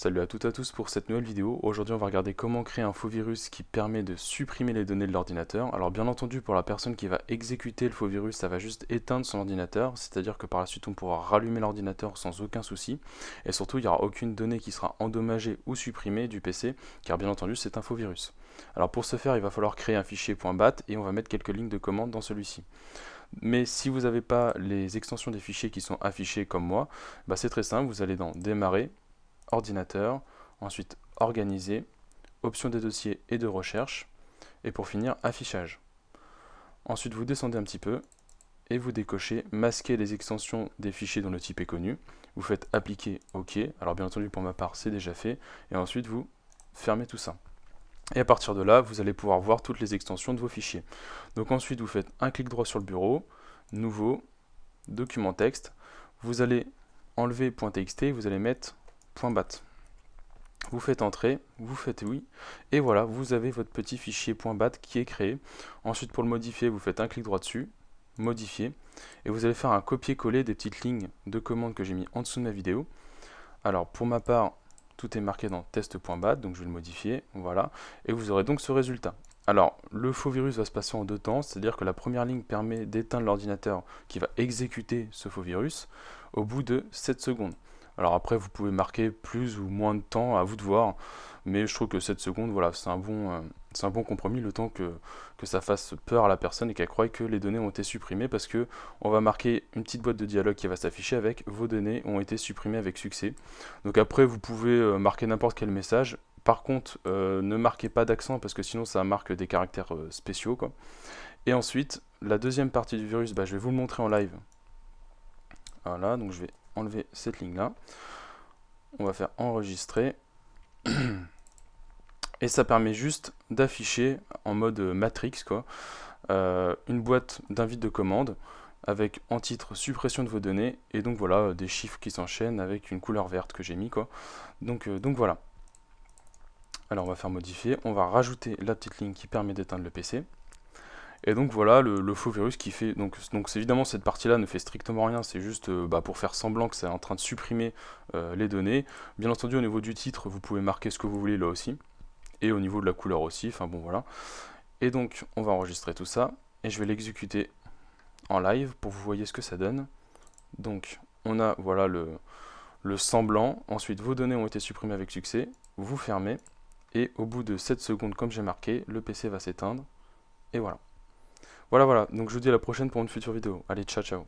Salut à toutes et à tous pour cette nouvelle vidéo. Aujourd'hui, on va regarder comment créer un faux virus qui permet de supprimer les données de l'ordinateur. Alors bien entendu, pour la personne qui va exécuter le faux virus, ça va juste éteindre son ordinateur, c'est-à-dire que par la suite, on pourra rallumer l'ordinateur sans aucun souci. Et surtout, il n'y aura aucune donnée qui sera endommagée ou supprimée du PC, car bien entendu, c'est un faux virus. Alors pour ce faire, il va falloir créer un fichier .bat et on va mettre quelques lignes de commande dans celui-ci. Mais si vous n'avez pas les extensions des fichiers qui sont affichées comme moi, bah, c'est très simple, vous allez dans Démarrer, ordinateur, ensuite organiser, options des dossiers et de recherche, et pour finir affichage. Ensuite vous descendez un petit peu et vous décochez masquer les extensions des fichiers dont le type est connu. Vous faites appliquer OK. Alors bien entendu pour ma part c'est déjà fait. Et ensuite vous fermez tout ça. Et à partir de là, vous allez pouvoir voir toutes les extensions de vos fichiers. Donc ensuite, vous faites un clic droit sur le bureau, Nouveau, Document texte. Vous allez enlever .txt, vous allez mettre .bat. Vous faites entrer, vous faites oui, et voilà, vous avez votre petit fichier .bat qui est créé. Ensuite, pour le modifier, vous faites un clic droit dessus, modifier, et vous allez faire un copier-coller des petites lignes de commandes que j'ai mis en dessous de ma vidéo. Alors, pour ma part, tout est marqué dans test.bat, donc je vais le modifier, voilà, et vous aurez donc ce résultat. Alors, le faux virus va se passer en deux temps, c'est-à-dire que la première ligne permet d'éteindre l'ordinateur qui va exécuter ce faux virus au bout de 7 secondes. Alors après, vous pouvez marquer plus ou moins de temps, à vous de voir. Mais je trouve que 7 secondes, voilà, c'est un, bon, euh, un bon compromis, le temps que, ça fasse peur à la personne et qu'elle croie que les données ont été supprimées, parce que on va marquer une petite boîte de dialogue qui va s'afficher avec « Vos données ont été supprimées avec succès ». Donc après, vous pouvez euh, marquer n'importe quel message, par contre, euh, ne marquez pas d'accent parce que sinon ça marque des caractères spéciaux. Quoi. Et ensuite, la deuxième partie du virus, bah, je vais vous le montrer en live. Voilà, donc je vais enlever cette ligne là. On va faire enregistrer. Et ça permet juste d'afficher en mode matrix quoi, euh, une boîte d'invite de commande avec en titre suppression de vos données et donc voilà des chiffres qui s'enchaînent avec une couleur verte que j'ai mis quoi. Donc, euh, donc voilà. Alors on va faire modifier, on va rajouter la petite ligne qui permet d'éteindre le PC. Et donc voilà le, faux virus qui fait. Donc, donc évidemment cette partie-là ne fait strictement rien, c'est juste euh, bah, pour faire semblant que c'est en train de supprimer euh, les données. Bien entendu au niveau du titre, vous pouvez marquer ce que vous voulez là aussi. Et au niveau de la couleur aussi, enfin bon voilà. Et donc on va enregistrer tout ça. Et je vais l'exécuter en live pour vous voyez ce que ça donne. Donc on a voilà le, le semblant. Ensuite vos données ont été supprimées avec succès. Vous fermez. Et au bout de 7 secondes comme j'ai marqué, le PC va s'éteindre. Et voilà. Voilà, voilà. Donc je vous dis à la prochaine pour une future vidéo. Allez, ciao, ciao.